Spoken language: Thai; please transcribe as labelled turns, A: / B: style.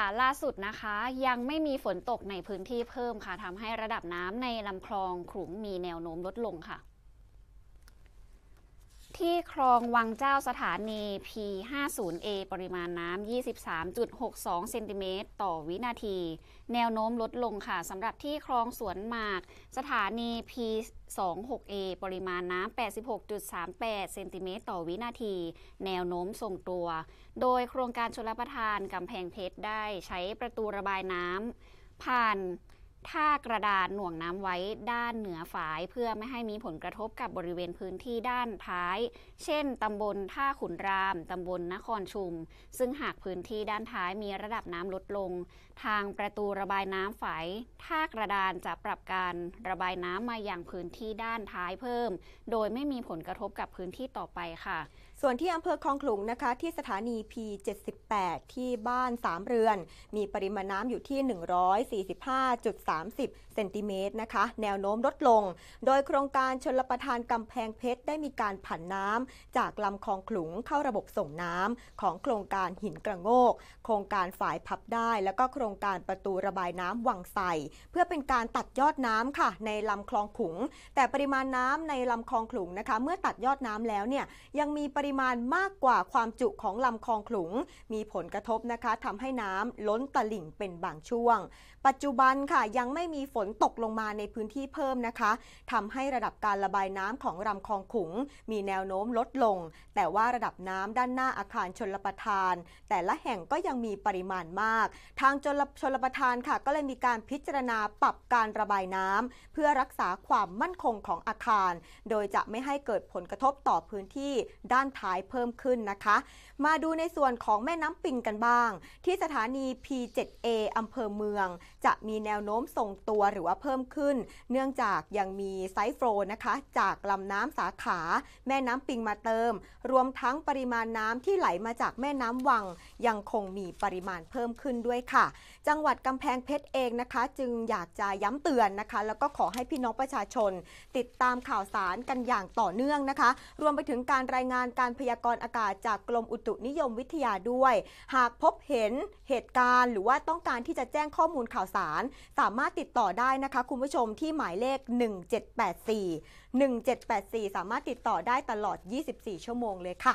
A: ค่ะล่าสุดนะคะยังไม่มีฝนตกในพื้นที่เพิ่มค่ะทำให้ระดับน้ำในลำคลองขลุงมีแนวโน้มลดลงค่ะที่คลองวังเจ้าสถานี P50A ปริมาณน้ำ 23.62เซนติเมตรต่อวินาที แนวโน้มลดลงค่ะ สำหรับที่คลองสวนหมาก สถานี P26A ปริมาณน้ำ 86.38เซนติเมตรต่อวินาที แนวโน้มทรงตัว โดยโครงการชลประทานกำแพงเพชรได้ใช้ประตูระบายน้ำผ่านท่ากระดานหน่วงน้ำไว้ด้านเหนือฝายเพื่อไม่ให้มีผลกระทบกับบริเวณพื้นที่ด้านท้าย เช่น ตำบลท่าขุนรามตำบลนครชุม ซึ่งหากพื้นที่ด้านท้ายมีระดับน้ำลดลง ทางประตูระบายน้ำฝาย ท่ากระดานจะปรับการระบายน้ำมาอย่างพื้นที่ด้านท้ายเพิ่ม โดยไม่มีผลกระทบกับพื้นที่ต่อไปค่ะส่วนที่อำเภอคลองขลุงนะคะที่สถานี P78 ที่บ้านสามเรือน
B: มีปริมาณน้ำอยู่ที่ 145.30 เซนติเมตรนะคะ แนวโน้มลดลง โดยโครงการชนประทานกำแพงเพชรได้มีการผันน้ำจากลำคลองขลุงเข้าระบบส่งน้ำของโครงการหินกระโงก โครงการฝายพับได้ แล้วก็โครงการประตูระบายน้ำวังไสเพื่อเป็นการตัดยอดน้ำค่ะ ในลำคลองขลุง แต่ปริมาณน้ำในลำคลองขลุงนะคะเมื่อตัดยอดน้ำแล้วเนี่ยยังมีปริริมาณมากกว่าความจุของลำคลองขลุงมีผลกระทบนะคะทำให้น้ำล้นตลิ่งเป็นบางช่วง ปัจจุบันค่ะยังไม่มีฝนตกลงมาในพื้นที่เพิ่มนะคะทำให้ระดับการระบายน้ำของลำคลองขลุง มีแนวโน้มลดลง แต่ว่าระดับน้ำด้านหน้าอาคารชนลประทาน แต่ละแห่งก็ยังมีปริมาณมาก ทางชนชลประทานค่ะก็เลยมีการพิจารณาปรับการระบายน้ำเพื่อรักษาความมั่นคงของอาคาร โดยจะไม่ให้เกิดผลกระทบต่อพื้นที่ด้านขายเพิ่มขึ้นนะคะ มาดูในส่วนของแม่น้ำปิงกันบ้าง ที่สถานี P7A อำเภอเมือง จะมีแนวโน้มส่งตัวหรือว่าเพิ่มขึ้น เนื่องจากยังมีไซฟโฟนะคะ จากลำน้ำสาขา แม่น้ำปิงมาเติม รวมทั้งปริมาณน้ำที่ไหลมาจากแม่น้ำวัง ยังคงมีปริมาณเพิ่มขึ้นด้วยค่ะ จังหวัดกำแพงเพชรเองนะคะ จึงอยากจะย้ำเตือนนะคะ แล้วก็ขอให้พี่น้องประชาชน ติดตามข่าวสารกันอย่างต่อเนื่องนะคะ รวมไปถึงการรายงานการการพยากรณ์อากาศจากกรมอุตุนิยมวิทยาด้วย หากพบเห็นเหตุการณ์ หรือว่าต้องการที่จะแจ้งข้อมูลข่าวสาร สามารถติดต่อได้นะคะคุณผู้ชมที่หมายเลข 1784 1784 สามารถติดต่อได้ตลอด 24 ชั่วโมงเลยค่ะ